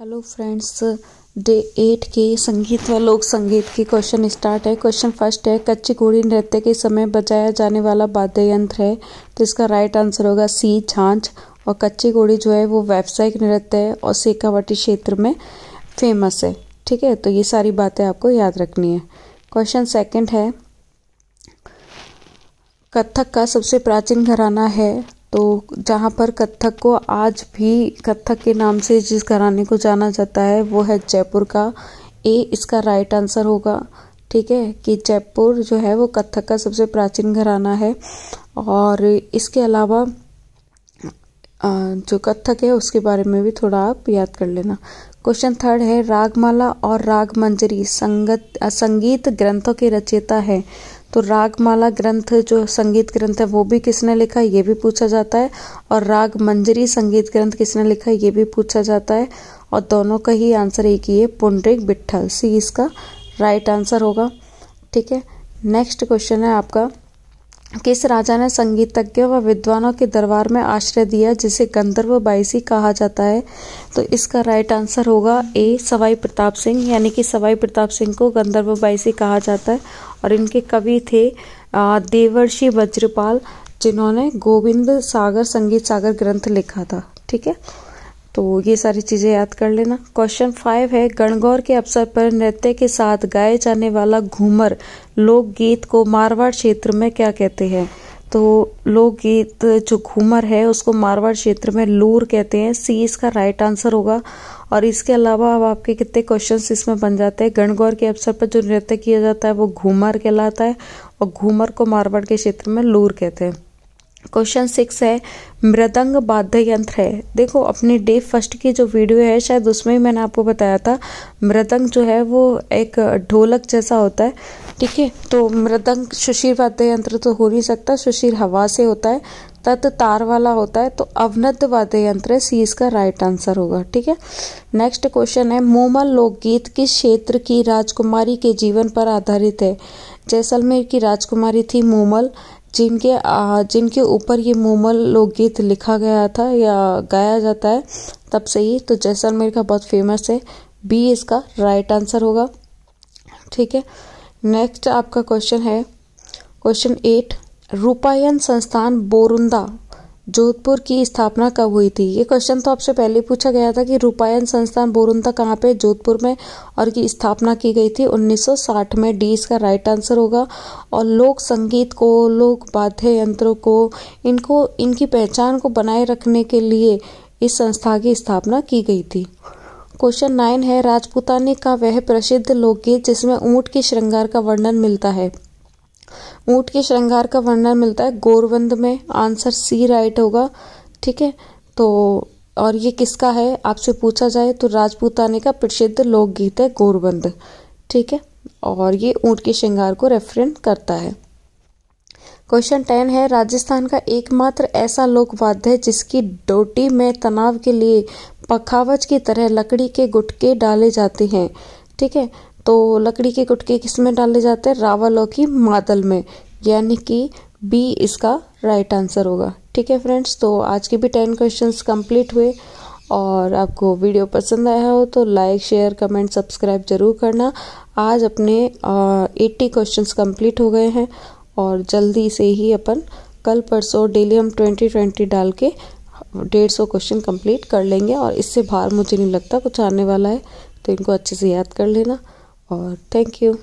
hello friends day at के संगीत व लोक संगीत के क्वेश्चन स्टार्ट है क्वेश्चन फर्स्ट है कच्ची घोड़ी नृत्य के समय बजाया जाने वाला वाद्य यंत्र है तो इसका राइट आंसर होगा सी झांझ और कच्ची घोड़ी जो है वो व्यावसायिक नृत्य है और सेकावटी क्षेत्र में फेमस है ठीक है तो ये सारी बातें आपको याद रखनी है क्वेश्चन सेकेंड है कथक का सबसे प्राचीन घराना है तो जहाँ पर कत्थक को आज भी कत्थक के नाम से जिस घराने को जाना जाता है वो है जयपुर का ए इसका राइट आंसर होगा ठीक है कि जयपुर जो है वो कत्थक का सबसे प्राचीन घराना है और इसके अलावा जो कत्थक है उसके बारे में भी थोड़ा आप याद कर लेना क्वेश्चन थर्ड है रागमाला और राग मंजरी संगत संगीत ग्रंथों के रचयिता है तो रागमाला ग्रंथ जो संगीत ग्रंथ है वो भी किसने लिखा है ये भी पूछा जाता है और राग मंजरी संगीत ग्रंथ किसने लिखा है ये भी पूछा जाता है और दोनों का ही आंसर एक ही है पुंडरिक बिट्ठल सी इसका राइट आंसर होगा ठीक है नेक्स्ट क्वेश्चन है आपका किस राजा ने संगीतज्ञ व विद्वानों के दरबार में आश्रय दिया जिसे गंधर्व बायसी कहा जाता है तो इसका राइट आंसर होगा ए सवाई प्रताप सिंह यानी कि सवाई प्रताप सिंह को गंधर्व बायसी कहा जाता है और इनके कवि थे देवर्षि वज्रपाल जिन्होंने गोविंद सागर संगीत सागर ग्रंथ लिखा था ठीक है तो ये सारी चीज़ें याद कर लेना क्वेश्चन फाइव है गणगौर के अवसर पर नृत्य के साथ गाए जाने वाला घूमर लोकगीत को मारवाड़ क्षेत्र में क्या कहते हैं तो लोकगीत जो घूमर है उसको मारवाड़ क्षेत्र में लूर कहते हैं सी इसका राइट आंसर होगा और इसके अलावा अब आपके कितने क्वेश्चंस इसमें बन जाते हैं गणगौर के अवसर पर जो नृत्य किया जाता है वो घूमर कहलाता है और घूमर को मारवाड़ के क्षेत्र में लूर कहते हैं क्वेश्चन सिक्स है मृदंग वाद्य यंत्र है देखो अपने डे फर्स्ट की जो वीडियो है शायद उसमें ही मैंने आपको बताया था मृदंग जो है वो एक ढोलक जैसा होता है ठीक है तो मृदंग सुशीर वाद्य यंत्र तो हो नहीं सकता सुशीर हवा से होता है तत् तार वाला होता है तो अवनद वाद्य यंत्र सी इसका राइट आंसर होगा ठीक है नेक्स्ट क्वेश्चन है मोमल लोकगीत किस क्षेत्र की राजकुमारी के जीवन पर आधारित है जैसलमेर की राजकुमारी थी मोमल जिनके जिनके ऊपर ये मोमल लोकगीत लिखा गया था या गाया जाता है तब से ही तो जैसलमेर का बहुत फेमस है बी इसका राइट आंसर होगा ठीक है नेक्स्ट आपका क्वेश्चन है क्वेश्चन एट रूपायन संस्थान बोरुंदा जोधपुर की स्थापना कब हुई थी ये क्वेश्चन तो आपसे पहले पूछा गया था कि रूपायन संस्थान बोरुंदा कहाँ पे जोधपुर में और की स्थापना की गई थी 1960 में डी इसका राइट आंसर होगा और लोक संगीत को लोक वाद्य यंत्रों को इनको इनकी पहचान को बनाए रखने के लिए इस संस्था की स्थापना की गई थी क्वेश्चन नाइन है राजपूतानी का वह प्रसिद्ध लोकगीत जिसमें ऊँट के श्रृंगार का वर्णन मिलता है ऊँट के श्रृंगार का वर्णन मिलता है गोरवंद में आंसर सी राइट होगा ठीक है तो और ये किसका है आपसे पूछा जाए तो राजपूताने का प्रसिद्ध लोकगीत है गोरबंद ठीक है और ये ऊँट के श्रृंगार को रेफरेंस करता है क्वेश्चन टेन है राजस्थान का एकमात्र ऐसा लोकवाद्य है जिसकी डोटी में तनाव के लिए पखावज की तरह लकड़ी के गुटके डाले जाते हैं ठीक है तो लकड़ी के गुटके किस में डाले जाते हैं रावल और की मादल में यानी कि बी इसका राइट आंसर होगा ठीक है फ्रेंड्स तो आज के भी टेन क्वेश्चंस कंप्लीट हुए और आपको वीडियो पसंद आया हो तो लाइक शेयर कमेंट सब्सक्राइब जरूर करना आज अपने एट्टी क्वेश्चंस कंप्लीट हो गए हैं और जल्दी से ही अपन कल परसों डेली हम ट्वेंटी ट्वेंटी डाल के डेढ़ सौ क्वेश्चन कंप्लीट कर लेंगे और इससे बाहर मुझे नहीं लगता कुछ आने वाला है तो इनको अच्छे से याद कर लेना और थैंक यू